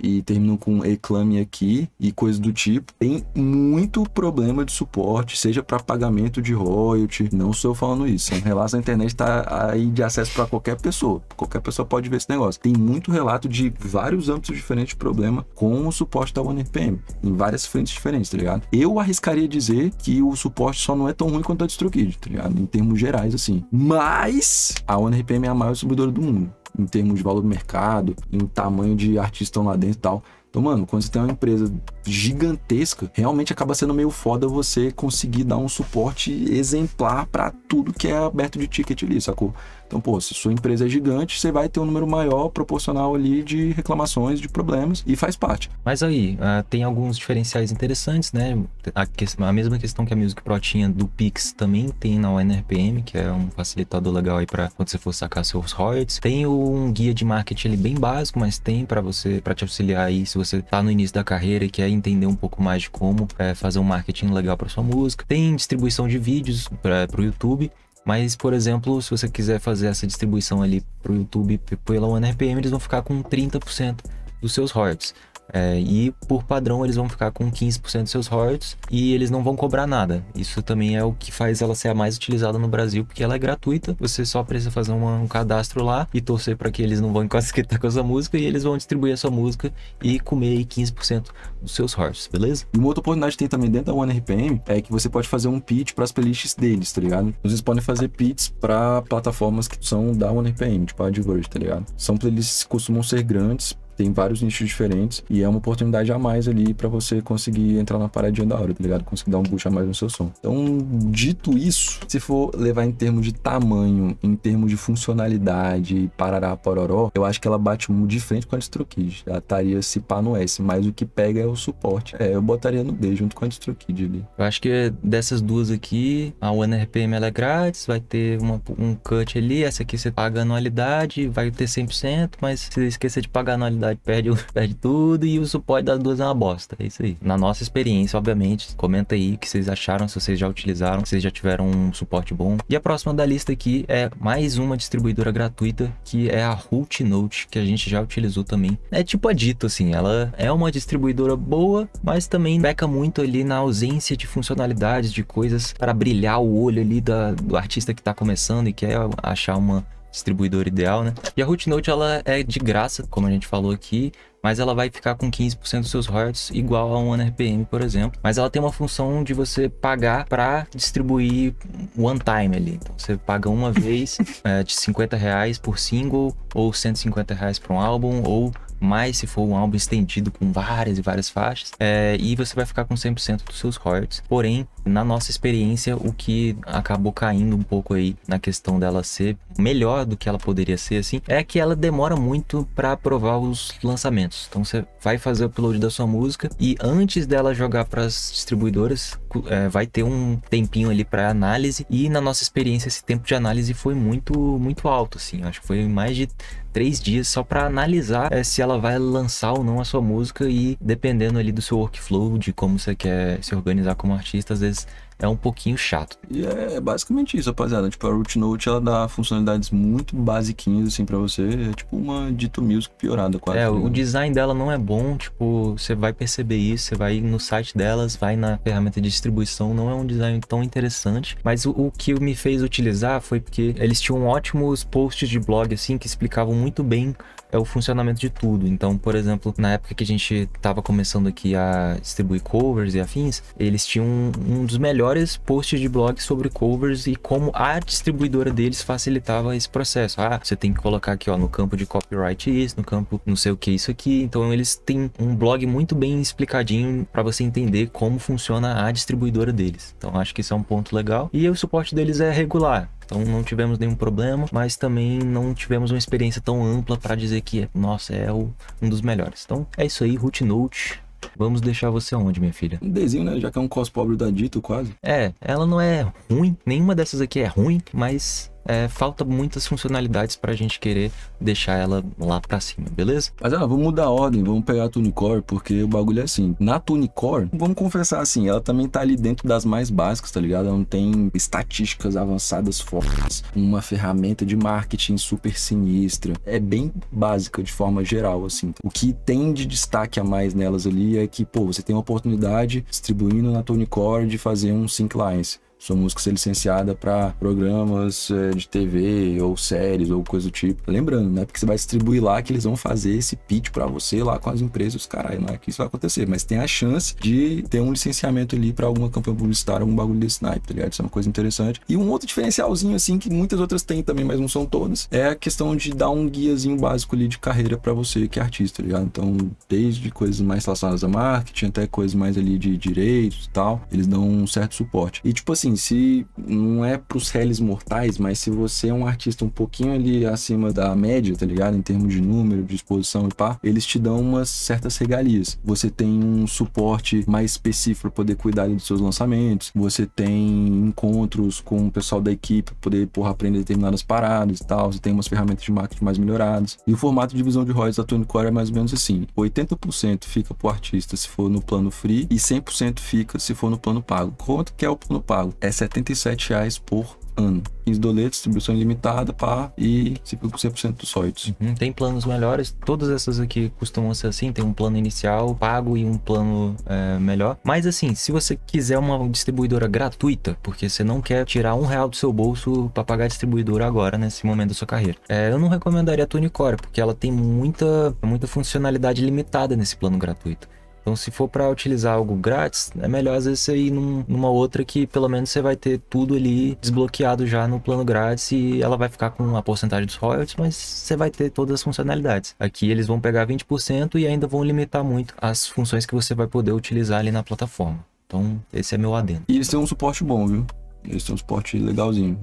e terminam com reclame aqui e coisas do tipo. Tem muito problema de suporte, seja para pagamento de royalty. Não sou eu falando isso. Um relato na internet está aí de acesso para qualquer pessoa. Qualquer pessoa pode ver esse negócio. Tem muito relato de vários âmbitos diferentes de problema com o suporte da OneRPM, em várias frentes diferentes, tá ligado? Eu arriscaria dizer que o suporte só não é tão ruim quanto a DistroKid, tá ligado? Em termos gerais, assim. Mas a OneRPM é a maior distribuidora do mundo em termos de valor do mercado, em tamanho de artistas estão lá dentro e tal. Então, mano, quando você tem uma empresa gigantesca, realmente acaba sendo meio foda você conseguir dar um suporte exemplar para tudo que é aberto de ticket ali, sacou? Então, pô, se sua empresa é gigante, você vai ter um número maior proporcional ali de reclamações, de problemas, e faz parte. Mas aí, uh, tem alguns diferenciais interessantes, né? A, que, a, mesma questão que a Music Pro tinha do Pix também tem na ONRPM, que é um facilitador legal aí para quando você for sacar seus royalties. Tem um guia de marketing ali bem básico, mas tem para você, para te auxiliar aí se você tá no início da carreira e quer entender um pouco mais de como é, fazer um marketing legal para sua música. Tem distribuição de vídeos para o YouTube. Mas, por exemplo, se você quiser fazer essa distribuição ali para o YouTube pela OneRPM, eles vão ficar com 30% dos seus royalties. É, e por padrão eles vão ficar com 15% dos seus royalties e eles não vão cobrar nada. Isso também é o que faz ela ser a mais utilizada no Brasil, porque ela é gratuita, você só precisa fazer uma, um cadastro lá e torcer para que eles não vão encasquetar com a sua música e eles vão distribuir a sua música e comer aí 15% dos seus royalties, beleza? E uma outra oportunidade que tem também dentro da One RPM é que você pode fazer um pitch para as playlists deles, tá ligado? Vocês então, podem fazer pits para plataformas que são da One RPM, tipo a Adverge, tá ligado? São playlists que costumam ser grandes tem vários nichos diferentes e é uma oportunidade a mais ali para você conseguir entrar na paradinha da hora, tá ligado? Conseguir dar um a mais no seu som. Então, dito isso, se for levar em termos de tamanho, em termos de funcionalidade, parará, pororó, eu acho que ela bate muito diferente com a DistroKid. Ela estaria se pá no S, mas o que pega é o suporte. É, eu botaria no D junto com a DistroKid ali. Eu acho que dessas duas aqui, a One RPM ela é grátis, vai ter uma, um cut ali, essa aqui você paga anualidade, vai ter 100%, mas se você esquecer de pagar anualidade, faculdade perde, perde tudo e o suporte das duas é uma bosta. É isso aí. Na nossa experiência, obviamente, comenta aí o que vocês acharam, se vocês já utilizaram, se vocês já tiveram um suporte bom. E a próxima da lista aqui é mais uma distribuidora gratuita, que é a Rootnote, que a gente já utilizou também. É tipo a dito, assim, ela é uma distribuidora boa, mas também peca muito ali na ausência de funcionalidades, de coisas para brilhar o olho ali da, do artista que está começando e quer achar uma distribuidor ideal, né? E a Note ela é de graça, como a gente falou aqui, mas ela vai ficar com 15% dos seus royalties igual a um RPM, por exemplo. Mas ela tem uma função de você pagar para distribuir one time ali. Então, você paga uma vez é, de 50 reais por single, ou 150 reais para um álbum, ou mais se for um álbum estendido com várias e várias faixas, é, e você vai ficar com 100% dos seus royalties. Porém, na nossa experiência, o que acabou caindo um pouco aí na questão dela ser melhor do que ela poderia ser, assim, é que ela demora muito para aprovar os lançamentos. Então você vai fazer o upload da sua música e antes dela jogar para as distribuidoras, é, vai ter um tempinho ali para análise. E na nossa experiência, esse tempo de análise foi muito, muito alto, assim. Acho que foi mais de três dias só para analisar é, se ela vai lançar ou não a sua música e dependendo ali do seu workflow, de como você quer se organizar como artista, às vezes vezes é um pouquinho chato. E é, basicamente isso, rapaziada. Tipo, a Root Note ela dá funcionalidades muito basiquinhas assim para você, é tipo uma dito music piorada quase. É, né? o design dela não é bom, tipo, você vai perceber isso, você vai no site delas, vai na ferramenta de distribuição, não é um design tão interessante, mas o, o que me fez utilizar foi porque eles tinham ótimos posts de blog assim que explicavam muito bem é o funcionamento de tudo. Então, por exemplo, na época que a gente estava começando aqui a distribuir covers e afins, eles tinham um, um dos melhores posts de blog sobre covers e como a distribuidora deles facilitava esse processo. Ah, você tem que colocar aqui, ó, no campo de copyright isso, no campo não sei o que isso aqui. Então, eles têm um blog muito bem explicadinho para você entender como funciona a distribuidora deles. Então, acho que isso é um ponto legal. E o suporte deles é regular. Então não tivemos nenhum problema, mas também não tivemos uma experiência tão ampla para dizer que, nossa, é o, um dos melhores. Então é isso aí, Root Note. Vamos deixar você onde, minha filha? Um desenho, né? Já que é um cos pobre da Dito, quase. É, ela não é ruim. Nenhuma dessas aqui é ruim, mas é, falta muitas funcionalidades para a gente querer deixar ela lá para cima, beleza? Mas ah, vamos mudar a ordem, vamos pegar a Tunicore, porque o bagulho é assim. Na Tunicore, vamos confessar assim, ela também tá ali dentro das mais básicas, tá ligado? Ela não tem estatísticas avançadas fortes, uma ferramenta de marketing super sinistra. É bem básica de forma geral, assim. O que tem de destaque a mais nelas ali é que, pô, você tem uma oportunidade distribuindo na Tunicore de fazer um sync lines. Sua música ser licenciada para programas eh, de TV ou séries ou coisa do tipo. Lembrando, né? Porque você vai distribuir lá que eles vão fazer esse pitch para você lá com as empresas, caralho, não é que isso vai acontecer, mas tem a chance de ter um licenciamento ali para alguma campanha publicitária, algum bagulho desse naipe, tá ligado? Isso é uma coisa interessante. E um outro diferencialzinho, assim, que muitas outras têm também, mas não são todas, é a questão de dar um guiazinho básico ali de carreira para você que é artista, tá ligado? Então, desde coisas mais relacionadas a marketing até coisas mais ali de direitos e tal, eles dão um certo suporte. E, tipo assim, assim, se não é pros réis mortais, mas se você é um artista um pouquinho ali acima da média, tá ligado? Em termos de número, de exposição e pá, eles te dão umas certas regalias. Você tem um suporte mais específico para poder cuidar dos seus lançamentos, você tem encontros com o pessoal da equipe pra poder, porra, aprender determinadas paradas e tal, você tem umas ferramentas de marketing mais melhoradas. E o formato de visão de royalties da Tunecore é mais ou menos assim, 80% fica pro artista se for no plano free e 100% fica se for no plano pago. Quanto que é o plano pago? é 77 reais por ano. 15 doletes, distribuição ilimitada, pá, e 5% dos sólidos. Uhum, tem planos melhores, todas essas aqui costumam ser assim, tem um plano inicial pago e um plano é, melhor. Mas assim, se você quiser uma distribuidora gratuita, porque você não quer tirar um real do seu bolso para pagar a distribuidora agora, nesse momento da sua carreira, é, eu não recomendaria a Tunicore, porque ela tem muita, muita funcionalidade limitada nesse plano gratuito. Então, se for para utilizar algo grátis, é melhor às vezes você ir num, numa outra que pelo menos você vai ter tudo ali desbloqueado já no plano grátis e ela vai ficar com a porcentagem dos royalties, mas você vai ter todas as funcionalidades. Aqui eles vão pegar 20% e ainda vão limitar muito as funções que você vai poder utilizar ali na plataforma. Então, esse é meu adendo. E eles têm um suporte bom, viu? Eles têm um suporte legalzinho.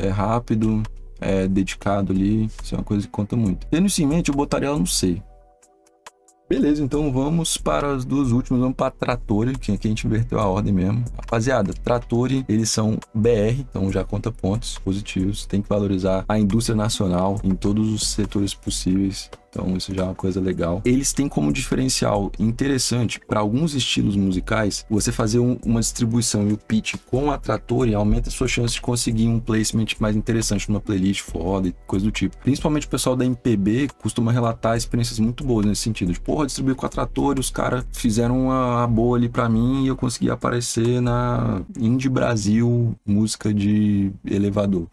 é, é rápido, é dedicado ali. Isso é uma coisa que conta muito. Tendo isso em mente, eu botaria ela no C. Beleza, então vamos para as duas últimas, vamos para Trattori, que aqui a gente inverteu a ordem mesmo. Rapaziada, Trattori, eles são BR, então já conta pontos positivos, tem que valorizar a indústria nacional em todos os setores possíveis. Então isso já é uma coisa legal. Eles têm como diferencial interessante para alguns estilos musicais você fazer um, uma distribuição e o pitch com a e aumenta a sua chance de conseguir um placement mais interessante numa playlist foda e coisa do tipo. Principalmente o pessoal da MPB costuma relatar experiências muito boas nesse sentido. De, porra, distribuí com a e os caras fizeram uma, boa ali para mim e eu consegui aparecer na Indie Brasil música de elevador.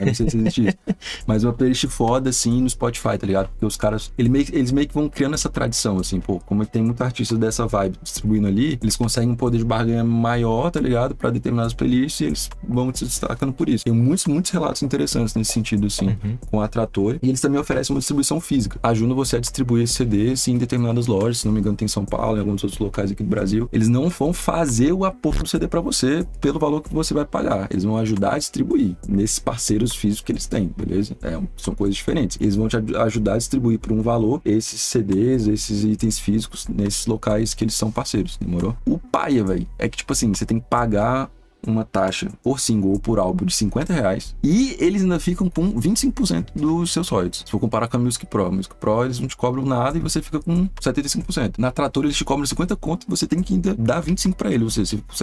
Não sei se existe isso. Mas uma playlist foda assim no Spotify, tá ligado? Porque os caras ele meio, eles meio que vão criando essa tradição, assim, pô, como tem muito artista dessa vibe distribuindo ali, eles conseguem um poder de barganha maior, tá ligado? Pra determinadas playlists e eles vão se destacando por isso. Tem muitos, muitos relatos interessantes nesse sentido, assim, uhum. com a Trator E eles também oferecem uma distribuição física. Ajudam você a distribuir esse CD assim, em determinadas lojas, se não me engano, tem em São Paulo, em alguns outros locais aqui do Brasil. Eles não vão fazer o aporte do CD para você pelo valor que você vai pagar. Eles vão ajudar a distribuir nesses parceiros físicos que eles têm, beleza? É, são coisas diferentes. Eles vão te ajudar a distribuir para um valor esses CDs, esses itens físicos nesses locais que eles são parceiros, demorou? O paia, velho, é que tipo assim, você tem que pagar uma taxa por single ou por álbum de 50 reais e eles ainda ficam com 25% dos seus royalties. Se for comparar com a Music Pro, a Music Pro eles não te cobram nada e você fica com 75%. Na Trator eles te cobram 50 conto e você tem que ainda dar 25 para ele, ou seja, você fica com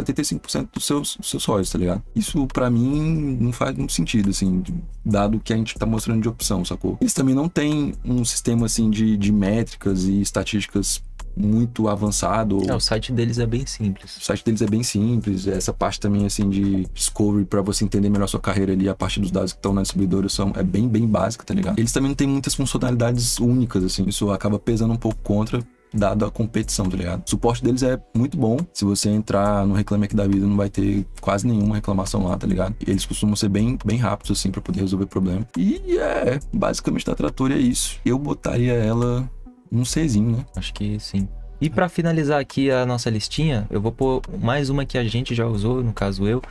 75% dos seus, dos seus royalties, tá ligado? Isso para mim não faz muito sentido, assim, dado que a gente tá mostrando de opção, sacou? Eles também não têm um sistema assim de, de métricas e estatísticas muito avançado. É, o site deles é bem simples. O site deles é bem simples. Essa parte também, assim, de discovery para você entender melhor sua carreira ali, a parte dos dados que estão na distribuidora são, é bem, bem básica, tá ligado? Eles também não têm muitas funcionalidades únicas, assim. Isso acaba pesando um pouco contra, dado a competição, tá ligado? O suporte deles é muito bom. Se você entrar no Reclame Aqui da Vida, não vai ter quase nenhuma reclamação lá, tá ligado? Eles costumam ser bem, bem rápidos, assim, para poder resolver o problema. E é, basicamente da Trator é isso. Eu botaria ela um Czinho, né? Acho que sim. E para finalizar aqui a nossa listinha, eu vou pôr mais uma que a gente já usou, no caso eu,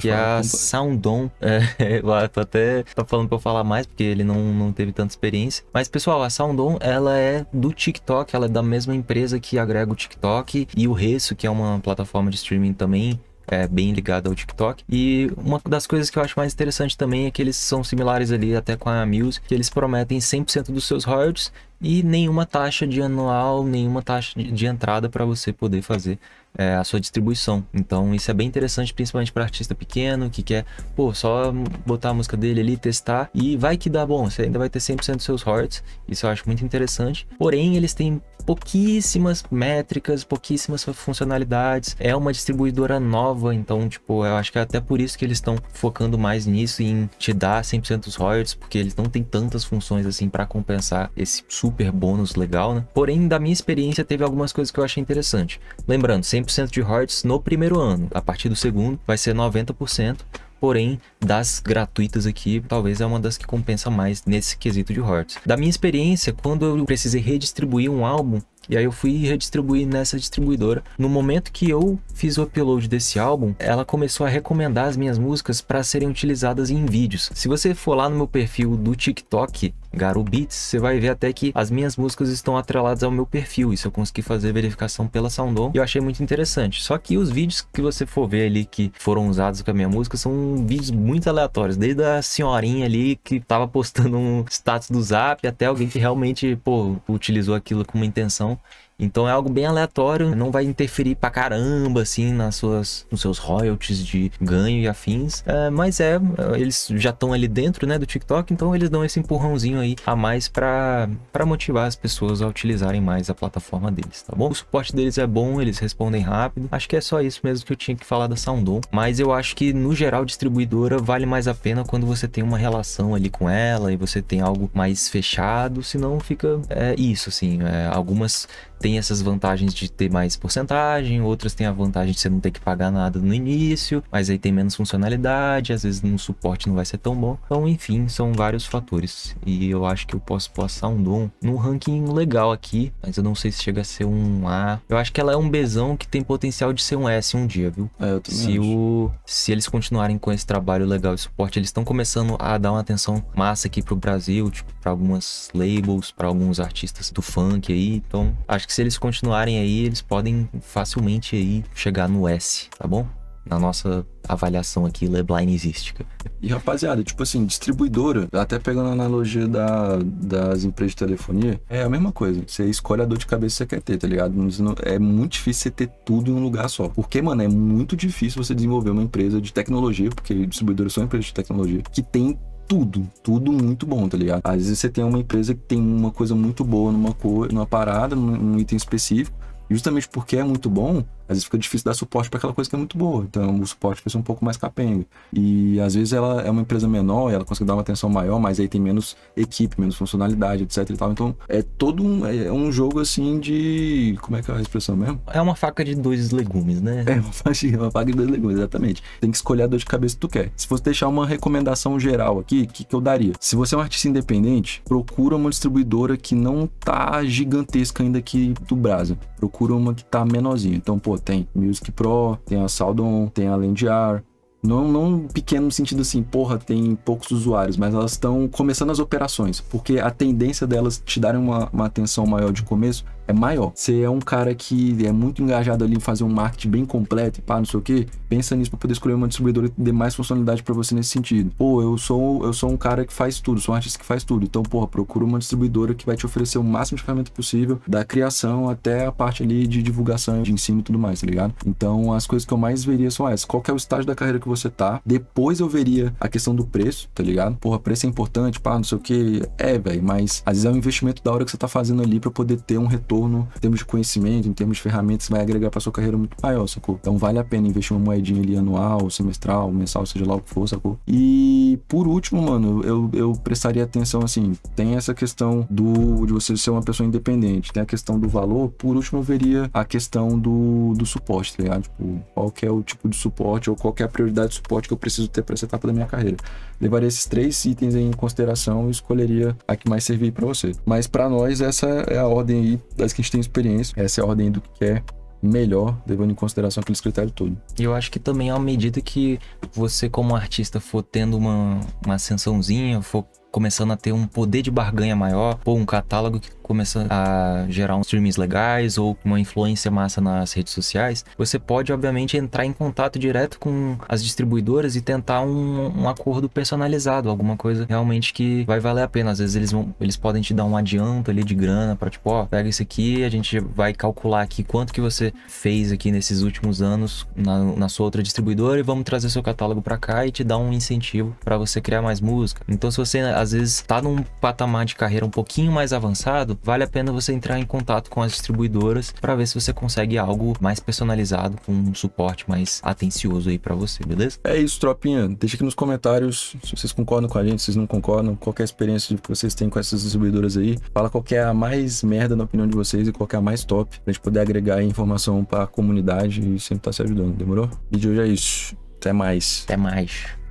que é a Soundon. É, até tá falando pra eu falar mais, porque ele não, não teve tanta experiência. Mas, pessoal, a Soundon, ela é do TikTok, ela é da mesma empresa que agrega o TikTok e o Resso, que é uma plataforma de streaming também é bem ligado ao TikTok. E uma das coisas que eu acho mais interessante também é que eles são similares ali até com a Muse que eles prometem 100% dos seus royalties e nenhuma taxa de anual, nenhuma taxa de, de entrada para você poder fazer é, a sua distribuição. Então isso é bem interessante, principalmente para artista pequeno que quer, pô, só botar a música dele ali, testar e vai que dá bom, você ainda vai ter 100% dos seus royalties. Isso eu acho muito interessante. Porém, eles têm pouquíssimas métricas, pouquíssimas funcionalidades. É uma distribuidora nova, então, tipo, eu acho que é até por isso que eles estão focando mais nisso em te dar 100% dos royalties, porque eles não têm tantas funções assim para compensar esse super bônus legal, né? Porém, da minha experiência, teve algumas coisas que eu achei interessante. Lembrando, 100% de royalties no primeiro ano, a partir do segundo vai ser 90%. Porém, das gratuitas aqui, talvez é uma das que compensa mais nesse quesito de Hortz. Da minha experiência, quando eu precisei redistribuir um álbum, e aí eu fui redistribuir nessa distribuidora. No momento que eu fiz o upload desse álbum, ela começou a recomendar as minhas músicas para serem utilizadas em vídeos. Se você for lá no meu perfil do TikTok, Garou Beats, você vai ver até que as minhas músicas estão atreladas ao meu perfil. Isso eu consegui fazer verificação pela Soundon e eu achei muito interessante. Só que os vídeos que você for ver ali que foram usados com a minha música são vídeos muito aleatórios. Desde a senhorinha ali que tava postando um status do zap até alguém que realmente, pô, utilizou aquilo com uma intenção. Então é algo bem aleatório, não vai interferir pra caramba, assim, nas suas, nos seus royalties de ganho e afins. É, mas é, eles já estão ali dentro, né, do TikTok, então eles dão esse empurrãozinho aí a mais pra, pra motivar as pessoas a utilizarem mais a plataforma deles, tá bom? O suporte deles é bom, eles respondem rápido. Acho que é só isso mesmo que eu tinha que falar da Soundon. Mas eu acho que, no geral, distribuidora vale mais a pena quando você tem uma relação ali com ela e você tem algo mais fechado, senão fica é, isso, assim, é, algumas tem essas vantagens de ter mais porcentagem, outras tem a vantagem de você não ter que pagar nada no início, mas aí tem menos funcionalidade, às vezes no suporte não vai ser tão bom. Então, enfim, são vários fatores. E eu acho que eu posso passar um Doom num ranking legal aqui, mas eu não sei se chega a ser um A. Eu acho que ela é um Bzão que tem potencial de ser um S um dia, viu? É, se o se eles continuarem com esse trabalho legal e suporte, eles estão começando a dar uma atenção massa aqui pro Brasil, tipo, para algumas labels, para alguns artistas do funk aí. Então, acho que se eles continuarem aí, eles podem facilmente aí chegar no S, tá bom? na nossa avaliação aqui leblinezística. E rapaziada, tipo assim, distribuidora, até pegando a analogia da, das empresas de telefonia, é a mesma coisa. Você escolhe a dor de cabeça que você quer ter, tá ligado? É muito difícil você ter tudo em um lugar só. Porque, mano, é muito difícil você desenvolver uma empresa de tecnologia, porque distribuidoras são empresas de tecnologia, que tem tudo, tudo muito bom, tá ligado? Às vezes você tem uma empresa que tem uma coisa muito boa numa, cor, numa parada, num, num item específico, justamente porque é muito bom, às vezes fica difícil dar suporte para aquela coisa que é muito boa. Então o suporte vai ser um pouco mais capenga. E às vezes ela é uma empresa menor, e ela consegue dar uma atenção maior, mas aí tem menos equipe, menos funcionalidade, etc e tal. Então é todo um, é, é um jogo assim de. Como é que é a expressão mesmo? É uma faca de dois legumes, né? É uma faca, uma faca de dois legumes, exatamente. Tem que escolher a dor de cabeça que tu quer. Se fosse deixar uma recomendação geral aqui, o que, que eu daria? Se você é um artista independente, procura uma distribuidora que não tá gigantesca ainda aqui do Brasil. Procura uma que tá menorzinha. Então, pô, tem Music Pro, tem a Saldon, tem a Lendiar. Não, não pequeno no sentido assim, porra, tem poucos usuários, mas elas estão começando as operações, porque a tendência delas te darem uma, uma atenção maior de começo é maior. Você é um cara que é muito engajado ali em fazer um marketing bem completo e pá, não sei o que, pensa nisso para poder escolher uma distribuidora que dê mais funcionalidade para você nesse sentido. Pô, eu sou, eu sou um cara que faz tudo, sou um artista que faz tudo. Então, porra, procura uma distribuidora que vai te oferecer o máximo de ferramenta possível, da criação até a parte ali de divulgação, de ensino e tudo mais, tá ligado? Então, as coisas que eu mais veria são essas. Qual é o estágio da carreira que você tá? Depois eu veria a questão do preço, tá ligado? Porra, preço é importante, pá, não sei o que. É, velho, mas às vezes é um investimento da hora que você tá fazendo ali para poder ter um retorno retorno em termos de conhecimento, em termos de ferramentas, vai agregar para sua carreira muito maior, sacou? Então vale a pena investir uma moedinha ali anual, semestral, mensal, seja lá o que for, sacou? E por último, mano, eu, eu prestaria atenção assim, tem essa questão do de você ser uma pessoa independente, tem a questão do valor, por último eu veria a questão do, do suporte, tá ligado? Tipo, qual que é o tipo de suporte ou qual que é a prioridade de suporte que eu preciso ter para essa etapa da minha carreira. Levaria esses três itens em consideração e escolheria a que mais servir para você. Mas para nós essa é a ordem aí da que a gente tem experiência, essa é a ordem do que é melhor, levando em consideração aquele critérios todo. E eu acho que também, à é medida que você, como artista, for tendo uma, uma ascensãozinha, for começando a ter um poder de barganha maior, ou um catálogo que começa a gerar uns streams legais ou uma influência massa nas redes sociais, você pode, obviamente, entrar em contato direto com as distribuidoras e tentar um, um acordo personalizado, alguma coisa realmente que vai valer a pena. Às vezes eles, vão, eles podem te dar um adianto ali de grana para tipo, ó, pega isso aqui, a gente vai calcular aqui quanto que você fez aqui nesses últimos anos na, na sua outra distribuidora e vamos trazer seu catálogo para cá e te dar um incentivo para você criar mais música. Então, se você às vezes está num patamar de carreira um pouquinho mais avançado, vale a pena você entrar em contato com as distribuidoras para ver se você consegue algo mais personalizado, com um suporte mais atencioso aí para você, beleza? É isso, tropinha. Deixa aqui nos comentários se vocês concordam com a gente, se vocês não concordam, qualquer experiência que vocês têm com essas distribuidoras aí. Fala qual é a mais merda na opinião de vocês e qual é a mais top, pra gente poder agregar informação para a comunidade e sempre estar tá se ajudando, demorou? O vídeo hoje é isso. Até mais. Até mais.